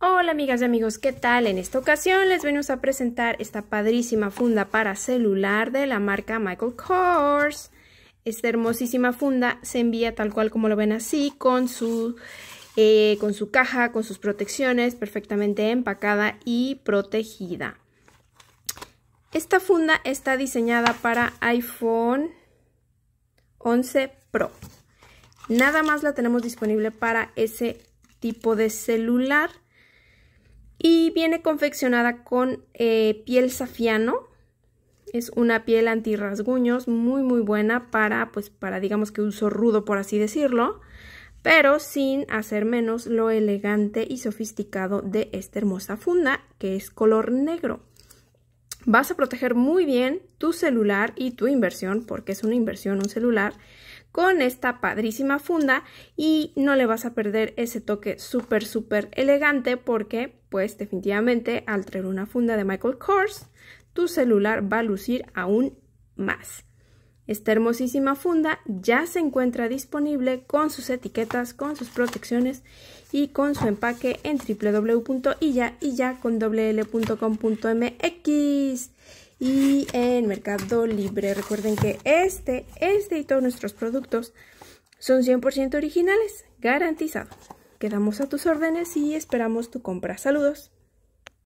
Hola amigas y amigos, ¿qué tal? En esta ocasión les venimos a presentar esta padrísima funda para celular de la marca Michael Kors. Esta hermosísima funda se envía tal cual como lo ven así, con su, eh, con su caja, con sus protecciones, perfectamente empacada y protegida. Esta funda está diseñada para iPhone 11 Pro. Nada más la tenemos disponible para ese tipo de celular y viene confeccionada con eh, piel safiano. Es una piel rasguños, muy muy buena para, pues, para digamos que uso rudo por así decirlo, pero sin hacer menos lo elegante y sofisticado de esta hermosa funda que es color negro. Vas a proteger muy bien tu celular y tu inversión, porque es una inversión un celular, con esta padrísima funda y no le vas a perder ese toque súper súper elegante porque pues definitivamente al traer una funda de Michael Kors tu celular va a lucir aún más. Esta hermosísima funda ya se encuentra disponible con sus etiquetas, con sus protecciones y con su empaque en www.illailla.com.mx y en Mercado Libre. Recuerden que este, este y todos nuestros productos son 100% originales, garantizado. Quedamos a tus órdenes y esperamos tu compra. Saludos.